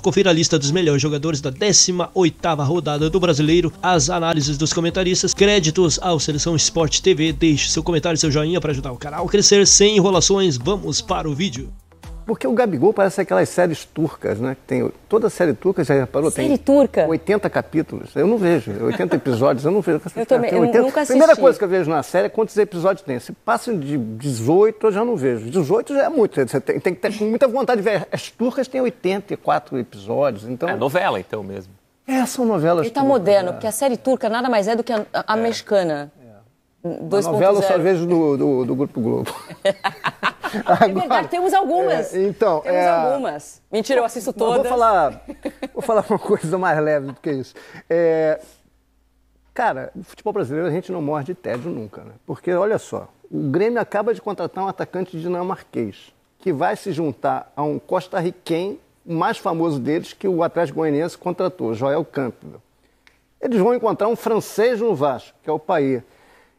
confira a lista dos melhores jogadores da 18ª rodada do Brasileiro, as análises dos comentaristas, créditos ao Seleção Esporte TV. Deixe seu comentário e seu joinha para ajudar o canal a crescer. Sem enrolações, vamos para o vídeo. Porque o Gabigol parece aquelas séries turcas, né? Tem, toda série turca, já reparou? Série tem turca? 80 capítulos. Eu não vejo. 80 episódios, eu não vejo. Eu, também, eu nunca assisti. A primeira coisa que eu vejo na série é quantos episódios tem. Se passam de 18, eu já não vejo. 18 já é muito. Você tem, tem que ter muita vontade de ver. As turcas têm 84 episódios, então... É novela, então, mesmo. É, são novelas E tá turcas, moderno, porque a série turca nada mais é do que a, a, a é. mexicana. É. 2. A novela 0. eu só vejo do, do, do Grupo Globo. Agora, é verdade, temos algumas. É, então, temos é, algumas. Mentira, eu assisto todas. Eu vou falar, vou falar uma coisa mais leve do que isso. É, cara, no futebol brasileiro a gente não morre de tédio nunca, né? Porque olha só, o Grêmio acaba de contratar um atacante dinamarquês que vai se juntar a um costarriquen o mais famoso deles, que o Atlético Goianiense contratou, Joel Campbell. Eles vão encontrar um francês no Vasco, que é o Paí,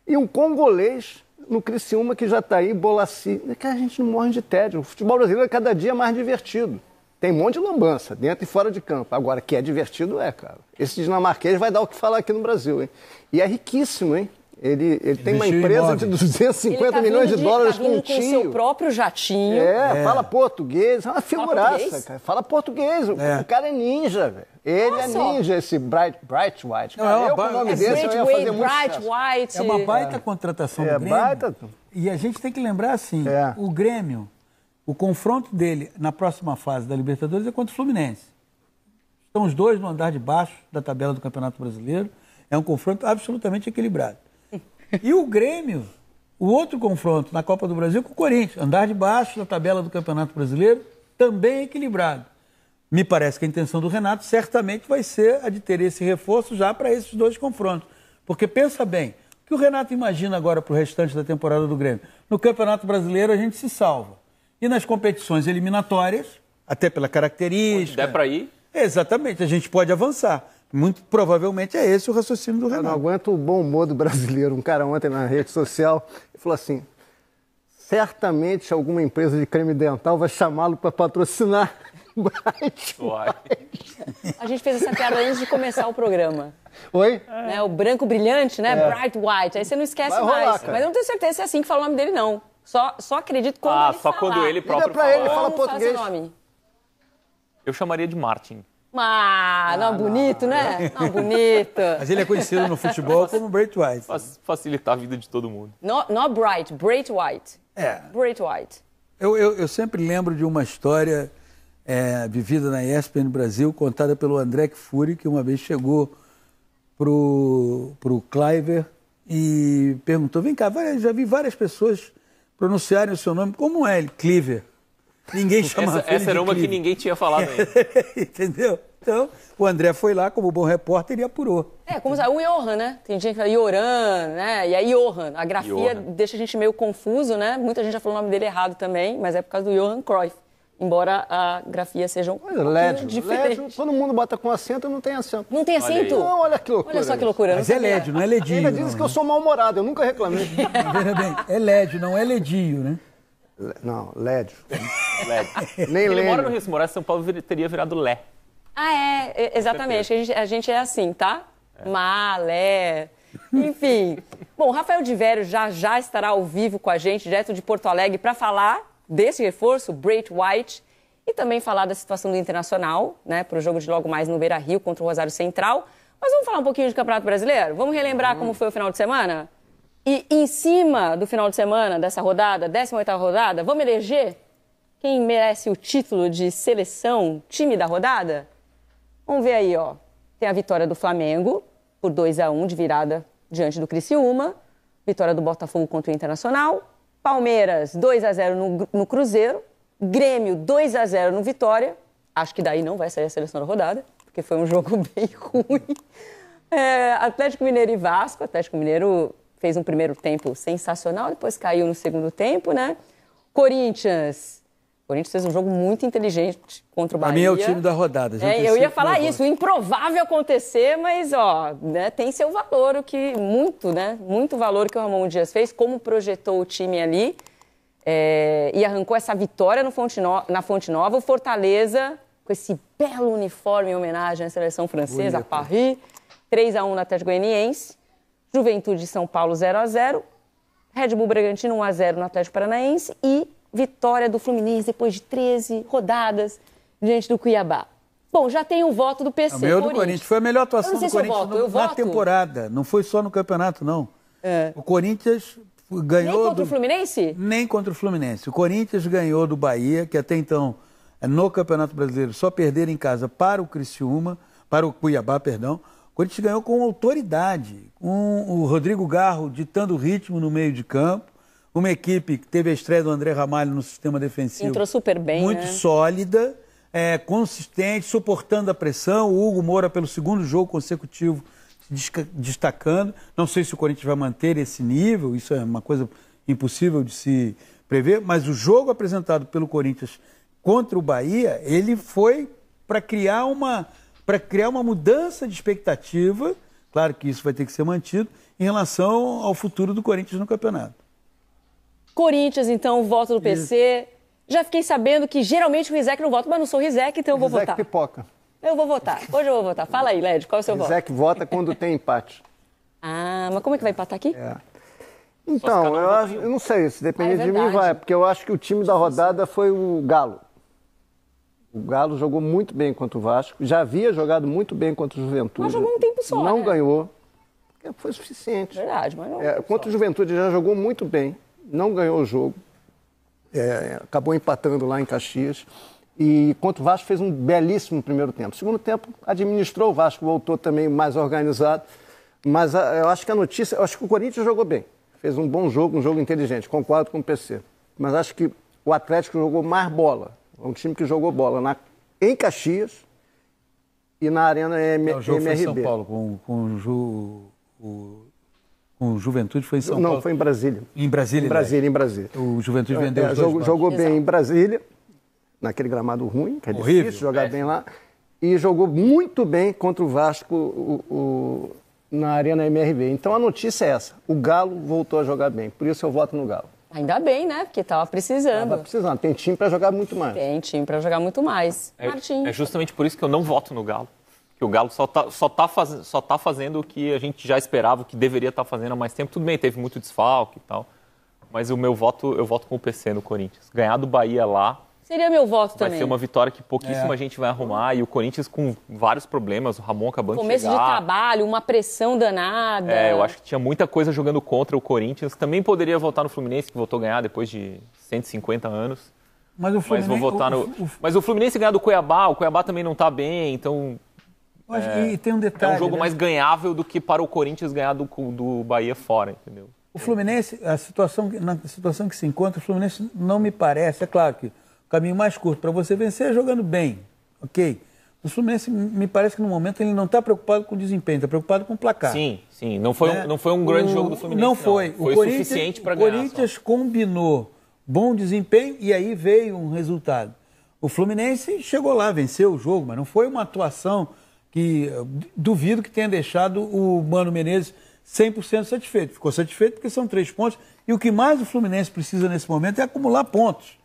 e um congolês no Criciúma que já está aí, Bolaci. É que a gente não morre de tédio. O futebol brasileiro é cada dia mais divertido. Tem um monte de lambança, dentro e fora de campo. Agora, que é divertido, é, cara. Esse dinamarquês vai dar o que falar aqui no Brasil, hein? E é riquíssimo, hein? Ele, ele, tem uma empresa de 250 tá milhões de, de dólares tá com um tio. seu próprio jatinho. É, é. fala português, é uma figuraça, fala português? cara. Fala português, é. o cara é ninja, velho. Ele Nossa. é ninja, esse Bright, Bright White. Cara, não, é eu, ba... com o nome é desse, eu ia fazer muito. Bright White. É uma baita é. contratação é, do Grêmio. Baita... E a gente tem que lembrar assim, é. o Grêmio, o confronto dele na próxima fase da Libertadores é contra o Fluminense. Estão os dois no andar de baixo da tabela do Campeonato Brasileiro. É um confronto absolutamente equilibrado. E o Grêmio, o outro confronto na Copa do Brasil com o Corinthians, andar de baixo da tabela do Campeonato Brasileiro, também equilibrado. Me parece que a intenção do Renato certamente vai ser a de ter esse reforço já para esses dois confrontos. Porque pensa bem, o que o Renato imagina agora para o restante da temporada do Grêmio? No Campeonato Brasileiro a gente se salva. E nas competições eliminatórias, até pela característica. Onde der para ir? Exatamente, a gente pode avançar. Muito provavelmente é esse o raciocínio do Renato. Eu não aguento o bom humor do brasileiro. Um cara ontem na rede social falou assim: certamente alguma empresa de creme dental vai chamá-lo para patrocinar. Bright White. A gente fez essa piada antes de começar o programa. Oi? É. o branco brilhante, né? É. Bright White. Aí você não esquece rolar, mais. Cara. Mas eu não tenho certeza se é assim que fala o nome dele, não. Só, só acredito quando ah, ele só falar. quando ele próprio Liga pra falar. ele, fala Como português. Fala nome? Eu chamaria de Martin. Ah, ah não, ah, bonito, não. né? Não, bonito. Mas ele é conhecido no futebol como Bright White. Facilitar a vida de todo mundo. Não Bright, Bright White. É. Bright White. Eu, eu, eu sempre lembro de uma história é, vivida na ESPN Brasil, contada pelo André Fury, que uma vez chegou pro, pro Cliver e perguntou, vem cá, já vi várias pessoas pronunciarem o seu nome, como é ele? Cliver. Ninguém chamava Essa, essa era uma Cliver. que ninguém tinha falado ainda. Entendeu? Então, o André foi lá, como bom repórter, e apurou. É, como o é Johan, né? Tem gente que fala Yoran, né? E é Johan. A grafia Johan. deixa a gente meio confuso, né? Muita gente já falou o nome dele errado também, mas é por causa do Johan Cruyff embora a grafia seja um é Ledger. diferente. todo mundo bota com acento, não tem acento. Não tem acento? Olha não, olha que loucura. Olha só que loucura. Mas é Lédio, não é, é Ledio. Ainda dizem que né? eu sou mal-humorado, eu nunca reclamei. Veja bem, é Lédio, não é Ledio, né? Não, Lédio. Lédio. Nem Ele mora no Rio, se morasse São Paulo, teria virado Lé. Ah, é, exatamente. A gente, a gente é assim, tá? É. Malé. Enfim. Bom, Rafael de Vério já já estará ao vivo com a gente, direto de Porto Alegre, para falar desse reforço, Brait White, e também falar da situação do Internacional, né, para o jogo de logo mais no Beira Rio contra o Rosário Central. Mas vamos falar um pouquinho de Campeonato Brasileiro? Vamos relembrar hum. como foi o final de semana? E em cima do final de semana, dessa rodada, 18 rodada, vamos eleger quem merece o título de seleção, time da rodada? Vamos ver aí, ó. Tem a vitória do Flamengo por 2 a 1 de virada diante do Criciúma, vitória do Botafogo contra o Internacional, Palmeiras 2 a 0 no, no Cruzeiro, Grêmio 2 a 0 no Vitória. Acho que daí não vai sair a seleção da rodada, porque foi um jogo bem ruim. É, Atlético Mineiro e Vasco. Atlético Mineiro fez um primeiro tempo sensacional, depois caiu no segundo tempo, né? Corinthians Corinthians fez um jogo muito inteligente contra o Bahia. Pra mim é o time da rodada. É, eu ia falar provável. isso, o improvável acontecer, mas ó, né, tem seu valor, o que muito, né? Muito valor que o Ramon Dias fez, como projetou o time ali é, e arrancou essa vitória Fonte no, na Fonte Nova. O Fortaleza, com esse belo uniforme em homenagem à seleção francesa, Bonito. Paris, 3 a 1 na Atlético Goianiense. Juventude de São Paulo 0 a 0 Red Bull Bragantino 1 a 0 no Atlético Paranaense e vitória do Fluminense depois de 13 rodadas diante do Cuiabá. Bom, já tem o voto do PC. O meu do Corinthians. Foi a melhor atuação do Corinthians voto, no, na voto. temporada. Não foi só no campeonato, não. É. O Corinthians ganhou. Nem contra do... o Fluminense? Nem contra o Fluminense. O Corinthians ganhou do Bahia, que até então, eh, no Campeonato Brasileiro, só perder em casa para o Criciúma, para o Cuiabá, perdão. O Corinthians ganhou com autoridade, com o Rodrigo Garro ditando o ritmo no meio de campo. Uma equipe que teve a estreia do André Ramalho no sistema defensivo. Entrou super bem. Muito né? sólida, é, consistente, suportando a pressão. O Hugo Moura, pelo segundo jogo consecutivo, destacando. Não sei se o Corinthians vai manter esse nível, isso é uma coisa impossível de se prever, mas o jogo apresentado pelo Corinthians contra o Bahia, ele foi para criar uma para criar uma mudança de expectativa, claro que isso vai ter que ser mantido em relação ao futuro do Corinthians no campeonato. Corinthians, então, voto do PC. Isso. Já fiquei sabendo que geralmente o Rizek não vota, mas não sou Rizek, então eu vou Rizek votar. pipoca. Eu vou votar. Hoje eu vou votar. Fala aí, Led, qual é o seu Rizek voto? Rizek vota quando tem empate. ah, mas como é que vai empatar aqui? É. Então, eu, acho, eu, não sei, se depender ah, é de mim vai, porque eu acho que o time da rodada foi o Galo. O Galo jogou muito bem contra o Vasco, já havia jogado muito bem contra o Juventude. Mas jogou um tempo só. Não né? ganhou. Foi suficiente. Verdade, mas não. É, é contra o Juventude já jogou muito bem não ganhou o jogo, é, acabou empatando lá em Caxias. E quanto o Vasco fez um belíssimo primeiro tempo. Segundo tempo, administrou o Vasco, voltou também mais organizado. Mas a, ah, eu acho que a notícia, eu acho que o Corinthians jogou bem. Fez um bom jogo, um jogo inteligente, concordo com o PC. Mas acho que o Atlético jogou mais bola. É um time que jogou bola na, em Caxias e na Arena M, é, o jogo MRB. Foi São Paulo com, com o, o o Juventude foi em São Não, Paulo? Não, foi em Brasília. Em Brasília? Em né? Brasília, né? em Brasília. O Juventude é, é, vendeu é, jogou, jogou bem Exato. em Brasília, naquele gramado ruim, que é Horrível. difícil jogar é. bem lá. E jogou muito bem contra o Vasco o, o, na Arena MRV. Então a notícia é essa: o Galo voltou a jogar bem. Por isso eu voto no Galo. Ainda bem, né? Porque estava precisando. Tava precisando. Tem time para jogar muito mais. Tem time para jogar muito mais. É, Martim. É justamente por isso que eu não voto no Galo que o Galo só está só tá faz, só tá fazendo o que a gente já esperava, o que deveria estar tá fazendo há mais tempo. Tudo bem, teve muito desfalque e tal. Mas o meu voto, eu voto com o PC no Corinthians. Ganhar do Bahia lá. Seria meu voto vai também. Vai ser uma vitória que pouquíssima é. gente vai arrumar. E o Corinthians com vários problemas, o Ramon acabando Começo de chegar. Começo de trabalho, uma pressão danada. É, eu acho que tinha muita coisa jogando contra o Corinthians. Também poderia votar no Fluminense, que voltou a ganhar depois de 150 anos. Mas o Fluminense... Mas, vou votar no... o, o, o... Mas o Fluminense ganhar do Cuiabá, o Cuiabá também não está bem, então é, e tem um detalhe. É um jogo né? mais ganhável do que para o Corinthians ganhar do, do Bahia fora, entendeu? O Fluminense, a situação, na situação que se encontra, o Fluminense não me parece, é claro que o caminho mais curto para você vencer é jogando bem, ok? O Fluminense me parece que no momento ele não está preocupado com o desempenho, está preocupado com o placar. Sim, sim. Não foi, um, né? não foi um grande o, jogo do Fluminense. Não foi. Não. Foi o Corinthians, suficiente para ganhar. O Corinthians só. combinou bom desempenho e aí veio um resultado. O Fluminense chegou lá, venceu o jogo, mas não foi uma atuação que duvido que tenha deixado o Mano Menezes 100% satisfeito. Ficou satisfeito porque são três pontos. E o que mais o Fluminense precisa nesse momento é acumular pontos.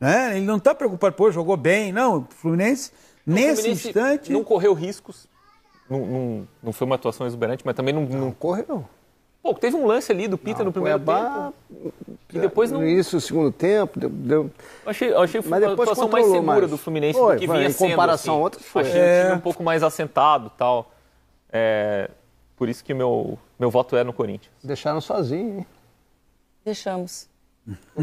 Né? Ele não está preocupado, pô, jogou bem. Não, o Fluminense, não, nesse Fluminense instante. Não correu riscos. Não, não, não, foi uma atuação exuberante, mas também não. Não, não correu. Pô, teve um lance ali do Pita no primeiro Cuiabá... tempo. E depois não... No início do segundo tempo, deu... deu... Achei, achei mas depois a situação mais segura mais. do Fluminense foi, do que foi, vinha em sendo. Em comparação assim. a outras, foi. Achei é... um time um pouco mais assentado e tal. É... Por isso que meu, meu voto é no Corinthians. Deixaram sozinho, hein? Deixamos.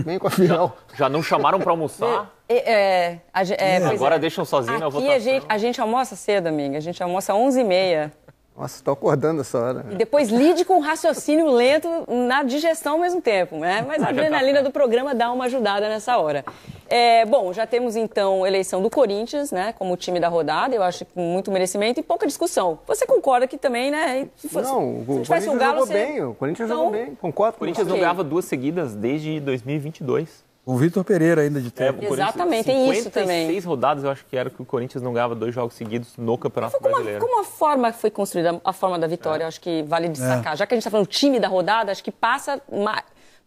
Bem com a final. Já, já não chamaram para almoçar? É, é, é, é Agora é. deixam sozinho na é votação. A gente, a gente almoça cedo, amiga. A gente almoça às 11h30. Nossa, estou acordando essa hora. E depois lide com o raciocínio lento na digestão ao mesmo tempo, né? Mas a adrenalina do programa dá uma ajudada nessa hora. É, bom, já temos então eleição do Corinthians, né, como time da rodada, eu acho com muito merecimento e pouca discussão. Você concorda que também, né? Fosse, não, o Corinthians um galo, jogou você... bem, o Corinthians então, jogou bem, concordo. O Corinthians não ganhava duas seguidas desde 2022 o Vitor Pereira ainda de tempo. É, Exatamente, tem isso também. 56 rodadas, eu acho que era que o Corinthians não ganhava dois jogos seguidos no Campeonato como Brasileiro. A, como a forma foi construída, a forma da vitória, é. acho que vale é. destacar. É. Já que a gente está falando time da rodada, acho que passa,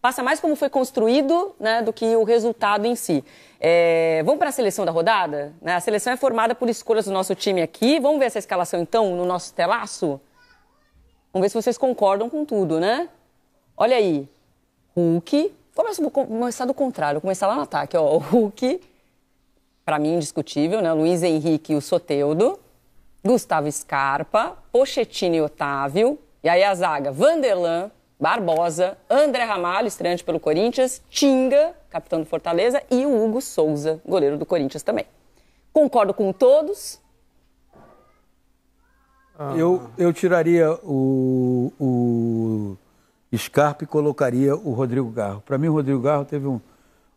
passa mais como foi construído né, do que o resultado em si. É, vamos para a seleção da rodada? Né, a seleção é formada por escolhas do nosso time aqui. Vamos ver essa escalação, então, no nosso telaço? Vamos ver se vocês concordam com tudo, né? Olha aí. Hulk, Começo, vou começar do contrário, vou começar lá no ataque. Ó, o Hulk, para mim, indiscutível, né? Luiz Henrique e o Soteudo, Gustavo Scarpa, Pochettino e Otávio, e aí a zaga, Vanderlan, Barbosa, André Ramalho, estreante pelo Corinthians, Tinga, capitão do Fortaleza, e o Hugo Souza, goleiro do Corinthians também. Concordo com todos. Ah. Eu, eu tiraria o, o Scarpe colocaria o Rodrigo Garro. Para mim, o Rodrigo Garro teve um,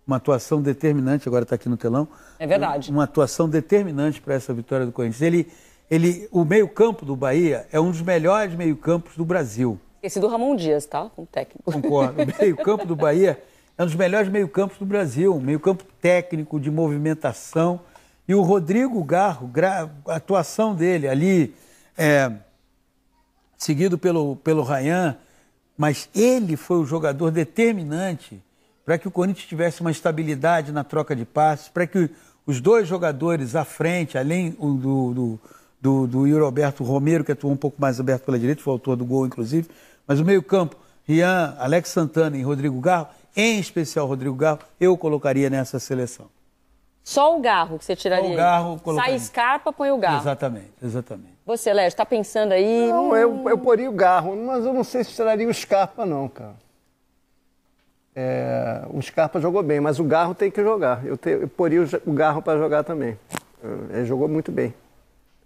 uma atuação determinante, agora está aqui no telão. É verdade. Uma atuação determinante para essa vitória do Corinthians. Ele, ele, o meio-campo do Bahia é um dos melhores meio-campos do Brasil. Esse do Ramon Dias, tá? Como técnico. Concordo. O meio-campo do Bahia é um dos melhores meio-campos do Brasil. Um meio-campo técnico, de movimentação. E o Rodrigo Garro, a atuação dele ali, é, seguido pelo, pelo Rayan mas ele foi o jogador determinante para que o Corinthians tivesse uma estabilidade na troca de passes, para que os dois jogadores à frente, além do, do, do, do Romero, que atuou um pouco mais aberto pela direita, foi autor do gol, inclusive, mas o meio-campo, Rian, Alex Santana e Rodrigo Garro, em especial Rodrigo Garro, eu colocaria nessa seleção. Só o garro que você tiraria? Só o garro. Colocando. Sai escarpa, põe o garro. Exatamente, exatamente. Você, Léo, está pensando aí... Não, eu, eu poria o garro, mas eu não sei se tiraria o escarpa não, cara. É, o Scarpa jogou bem, mas o Garro tem que jogar. Eu, te, eu poria o, o Garro para jogar também. Ele é, é, jogou muito bem.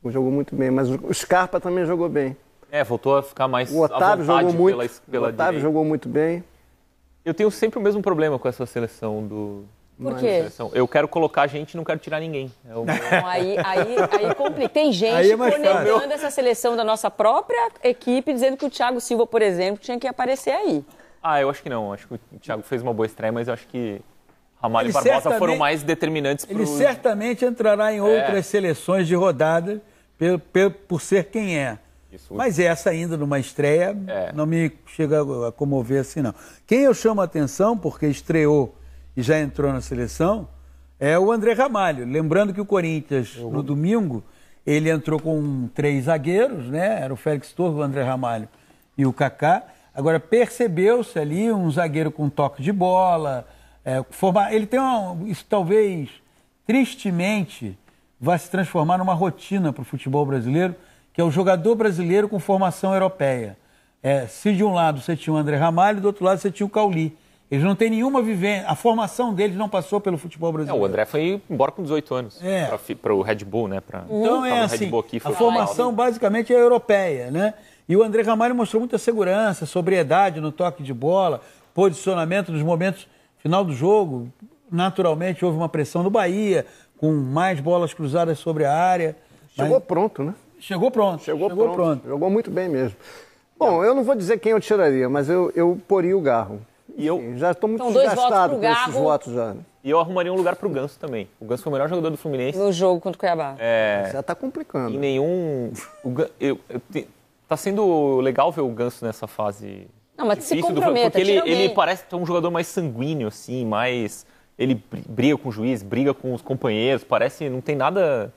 jogou muito bem, mas o Scarpa também jogou bem. É, voltou a ficar mais o Otávio jogou muito, pela, pela O Otávio direita. jogou muito bem. Eu tenho sempre o mesmo problema com essa seleção do, por quê? É, eu quero colocar gente e não quero tirar ninguém. É aí, aí, aí complica. Tem gente aí é conectando fácil. essa seleção da nossa própria equipe, dizendo que o Thiago Silva, por exemplo, tinha que aparecer aí. Ah, eu acho que não. Acho que o Thiago fez uma boa estreia, mas eu acho que Ramalho e Barbosa foram mais determinantes para Ele certamente entrará em é. outras seleções de rodada por, por, por ser quem é. Isso. Mas essa ainda numa estreia é. não me chega a comover assim, não. Quem eu chamo a atenção, porque estreou e já entrou na seleção, é o André Ramalho. Lembrando que o Corinthians, no domingo, ele entrou com três zagueiros, né? Era o Félix Torres, o André Ramalho e o Kaká. Agora, percebeu-se ali um zagueiro com toque de bola. É, formar... Ele tem uma... Isso talvez, tristemente, vai se transformar numa rotina para o futebol brasileiro, que é o jogador brasileiro com formação europeia. É, se de um lado você tinha o André Ramalho, do outro lado você tinha o Cauli. Eles não têm nenhuma vivência. A formação deles não passou pelo futebol brasileiro. É, o André foi embora com 18 anos é. para o Red Bull, né? Pra, então é assim, aqui, a formação basicamente é europeia, né? E o André Ramalho mostrou muita segurança, sobriedade no toque de bola, posicionamento nos momentos final do jogo. Naturalmente houve uma pressão do Bahia, com mais bolas cruzadas sobre a área. Chegou mas... pronto, né? Chegou pronto. Chegou, Chegou pronto. pronto. Jogou muito bem mesmo. Bom, eu não vou dizer quem eu tiraria, mas eu, eu poria o Garro. E eu... Sim, já estou muito então, desgastado com esses votos já. E eu arrumaria um lugar para o Ganso também. O Ganso foi o melhor jogador do Fluminense. No jogo contra o Cuiabá. É... Já está complicando. E nenhum... O Gan... eu... Eu... Tá sendo legal ver o Ganso nessa fase não, mas se do... Porque ele, ele parece um jogador mais sanguíneo, assim, mais... Ele briga com o juiz, briga com os companheiros, parece... Não tem nada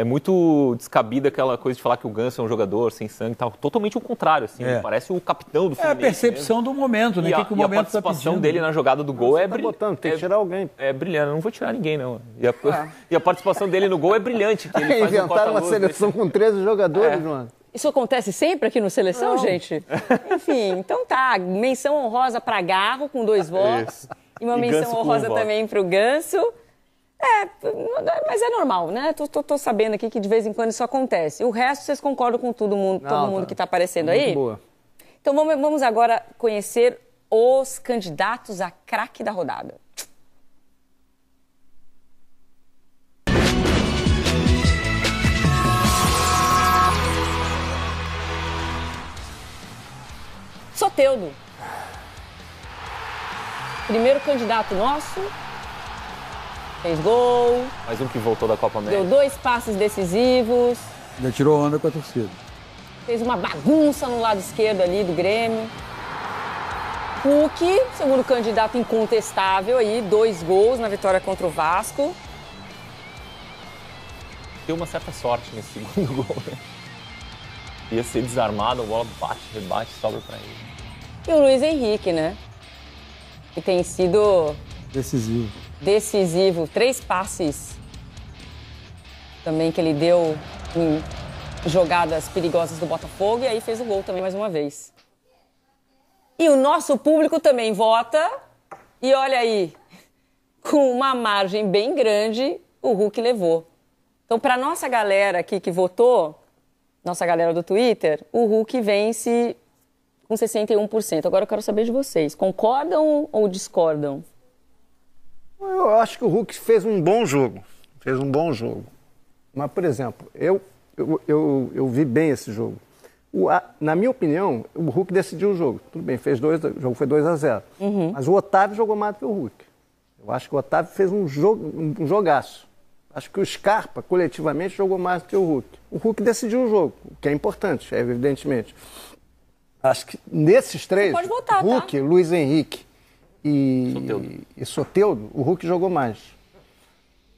é muito descabida aquela coisa de falar que o Ganso é um jogador sem sangue e tal. Totalmente o contrário, assim. É. Parece o capitão do Fluminense. É a percepção mesmo. do momento, né? E a, que o e momento a tá participação tá dele na jogada do gol Você é tá brilhante. botando, tem que é tirar alguém. É, é brilhante. Eu não vou tirar ninguém, não. E a, ah. e a participação dele no gol é brilhante. Que ele Inventaram um uma seleção assim. com 13 jogadores, é. Isso acontece sempre aqui no Seleção, não. gente? Enfim, então tá. Menção honrosa para Garro, com dois votos. Isso. E uma e menção honrosa também para o Ganso. É, mas é normal, né? Tô, tô, tô, sabendo aqui que de vez em quando isso acontece. O resto, vocês concordam com todo mundo, todo tá mundo que está aparecendo Muito aí? boa. Então vamos, vamos agora conhecer os candidatos a craque da rodada. Soteudo. Primeiro candidato nosso Fez gol. Mais um que voltou da Copa América. Deu dois passes decisivos. Já tirou onda com a torcida. Fez uma bagunça no lado esquerdo ali do Grêmio. Hulk, segundo candidato incontestável aí, dois gols na vitória contra o Vasco. Deu uma certa sorte nesse segundo gol, né? Ia ser desarmado, a bola bate, rebate, sobra pra ele. E o Luiz Henrique, né? Que tem sido... Decisivo decisivo, três passes também que ele deu em jogadas perigosas do Botafogo e aí fez o gol também mais uma vez. E o nosso público também vota. E olha aí, com uma margem bem grande, o Hulk levou. Então, para nossa galera aqui que votou, nossa galera do Twitter, o Hulk vence com 61%. Agora eu quero saber de vocês. Concordam ou discordam? Eu acho que o Hulk fez um bom jogo. Fez um bom jogo. Mas, por exemplo, eu, eu, eu, eu vi bem esse jogo. O, a, na minha opinião, o Hulk decidiu o jogo. Tudo bem, fez dois, o jogo foi 2 a 0 uhum. Mas o Otávio jogou mais do que o Hulk. Eu acho que o Otávio fez um, jogo, um jogaço. Acho que o Scarpa, coletivamente, jogou mais do que o Hulk. O Hulk decidiu o jogo, o que é importante, é, evidentemente. Acho que nesses três, voltar, Hulk, tá? Luiz Henrique e Soteudo. e Soteudo, o Hulk jogou mais.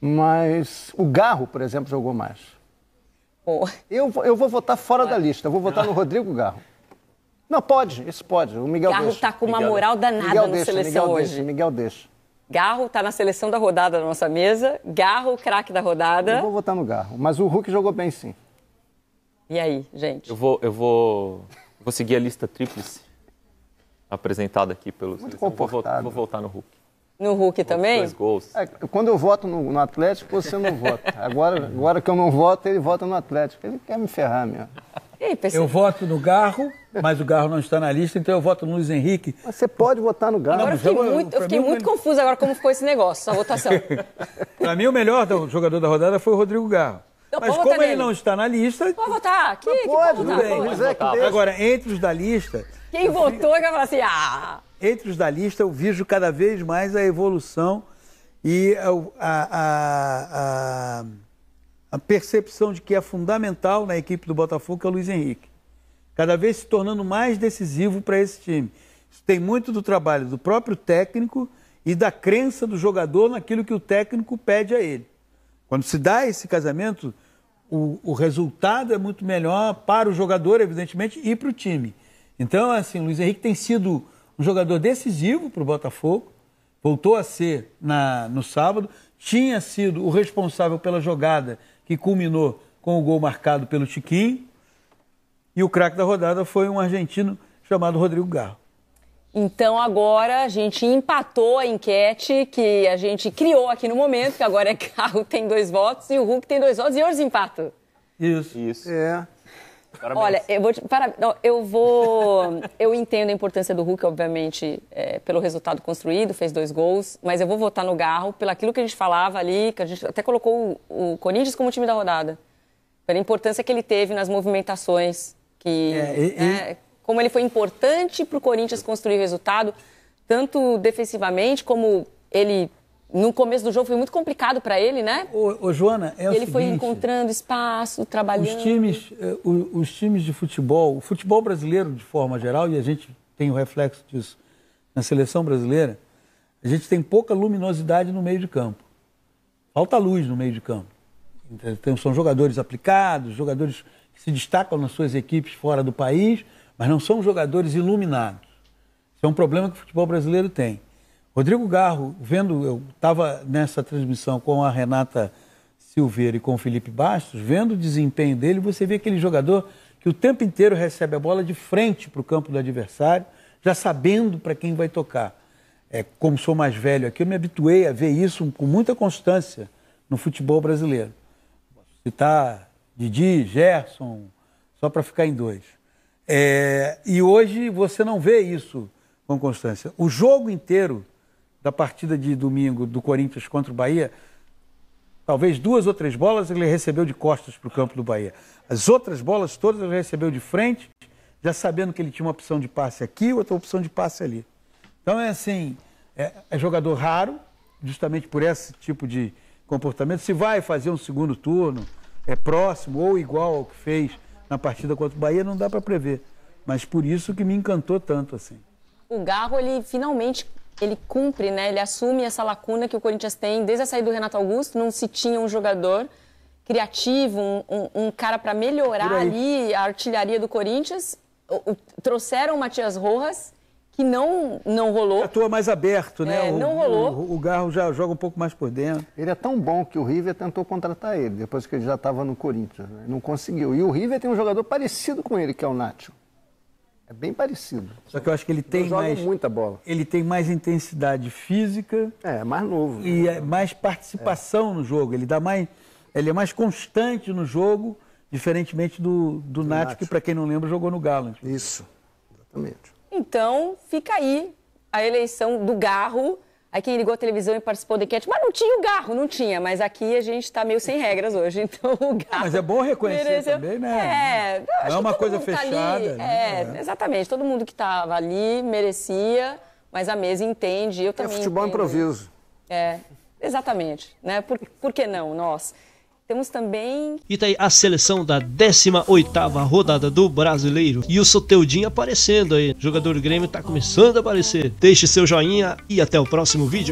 Mas o Garro, por exemplo, jogou mais. Oh. Eu, eu vou votar fora da lista, vou votar no Rodrigo Garro. Não, pode, isso pode. O Miguel Garro está com uma Miguel. moral danada Miguel na seleção Miguel hoje. Deixa, Miguel deixa. Garro está na seleção da rodada da nossa mesa. Garro, craque da rodada. Eu vou votar no Garro, mas o Hulk jogou bem sim. E aí, gente? Eu vou, eu vou, vou seguir a lista tríplice apresentado aqui pelos. Muito comportado. Vou, vou, voltar no Hulk. No Hulk também? Dois gols. É, quando eu voto no, no, Atlético, você não vota. Agora, agora que eu não voto, ele vota no Atlético. Ele quer me ferrar mesmo. eu voto no Garro, mas o Garro não está na lista, então eu voto no Luiz Henrique. Mas você pode votar no Garro. Agora eu fiquei muito, eu fiquei mim, muito confuso agora como ficou esse negócio, essa votação. Para mim, o melhor jogador da rodada foi o Rodrigo Garro. Não, mas como ele nele. não está na lista... Pode votar, Que, pode, pode votar. Bem, pode. Agora, entre os da lista... Quem eu votou fico... vai assim, ah! Entre os da lista, eu vejo cada vez mais a evolução e a, a, a, a percepção de que é fundamental na equipe do Botafogo que é o Luiz Henrique. Cada vez se tornando mais decisivo para esse time. Isso tem muito do trabalho do próprio técnico e da crença do jogador naquilo que o técnico pede a ele. Quando se dá esse casamento, o, o resultado é muito melhor para o jogador, evidentemente, e para o time. Então, assim, o Luiz Henrique tem sido um jogador decisivo para o Botafogo, voltou a ser na, no sábado, tinha sido o responsável pela jogada que culminou com o gol marcado pelo Chiquinho, e o craque da rodada foi um argentino chamado Rodrigo Garro. Então agora a gente empatou a enquete que a gente criou aqui no momento, que agora é Carro tem dois votos e o Hulk tem dois votos e hoje empata. Isso. Isso. É. Parabéns. Olha, eu vou, te, para, não, eu vou. eu entendo a importância do Hulk, obviamente, é, pelo resultado construído, fez dois gols, mas eu vou votar no Garro pelo aquilo que a gente falava ali, que a gente até colocou o, o Corinthians como time da rodada, pela importância que ele teve nas movimentações, que é, e, né, como ele foi importante para o Corinthians construir o resultado, tanto defensivamente como ele no começo do jogo foi muito complicado para ele, né? Ô, ô Joana, é ele o seguinte, foi encontrando espaço, trabalhando. Os times, é, os, os times de futebol, o futebol brasileiro de forma geral, e a gente tem o reflexo disso na seleção brasileira, a gente tem pouca luminosidade no meio de campo. Falta luz no meio de campo. Então, então são jogadores aplicados, jogadores que se destacam nas suas equipes fora do país, mas não são jogadores iluminados. Isso é um problema que o futebol brasileiro tem. Rodrigo Garro, vendo, eu estava nessa transmissão com a Renata Silveira e com o Felipe Bastos, vendo o desempenho dele, você vê aquele jogador que o tempo inteiro recebe a bola de frente para o campo do adversário, já sabendo para quem vai tocar. É, como sou mais velho aqui, eu me habituei a ver isso com muita constância no futebol brasileiro. citar Didi, Gerson, só para ficar em dois. É, e hoje você não vê isso com constância. O jogo inteiro da partida de domingo do Corinthians contra o Bahia, talvez duas ou três bolas ele recebeu de costas para o campo do Bahia. As outras bolas todas ele recebeu de frente, já sabendo que ele tinha uma opção de passe aqui, outra opção de passe ali. Então é assim, é, é jogador raro, justamente por esse tipo de comportamento. Se vai fazer um segundo turno, é próximo ou igual ao que fez na partida contra o Bahia, não dá para prever. Mas por isso que me encantou tanto assim. O Garro, ele finalmente ele cumpre, né? Ele assume essa lacuna que o Corinthians tem desde a saída do Renato Augusto, não se tinha um jogador criativo, um, um, um cara para melhorar ali a artilharia do Corinthians. O, o, trouxeram o Matias Rojas, que não, não rolou. É Atua mais aberto, né? É, o, não rolou. O, o, Garro já joga um pouco mais por dentro. Ele é tão bom que o River tentou contratar ele, depois que ele já estava no Corinthians. Né? Não conseguiu. E o River tem um jogador parecido com ele, que é o Nacho. É bem parecido. Só que eu acho que ele tem mais muita bola. Ele tem mais intensidade física. É, é mais novo. E é mais participação é. no jogo. Ele dá mais, ele é mais constante no jogo, diferentemente do do, do Nath, Nath. que para quem não lembra jogou no Galo. Isso, exatamente. Então fica aí a eleição do Garro Aí quem ligou a televisão e participou da enquete, mas não tinha o garro, não tinha. Mas aqui a gente está meio sem regras hoje, então o garro... Ah, mas é bom reconhecer mereceu. também, né? É, não é uma coisa tá fechada. Tá né? é, é, exatamente. Todo mundo que estava ali merecia, mas a mesa entende, eu é também É futebol entendo. improviso. É, exatamente. Né? Por, por que não, nós? Temos também. E tá aí a seleção da 18ª rodada do Brasileiro. E o Soteudinho aparecendo aí. O jogador do Grêmio tá começando a aparecer. Deixe seu joinha e até o próximo vídeo.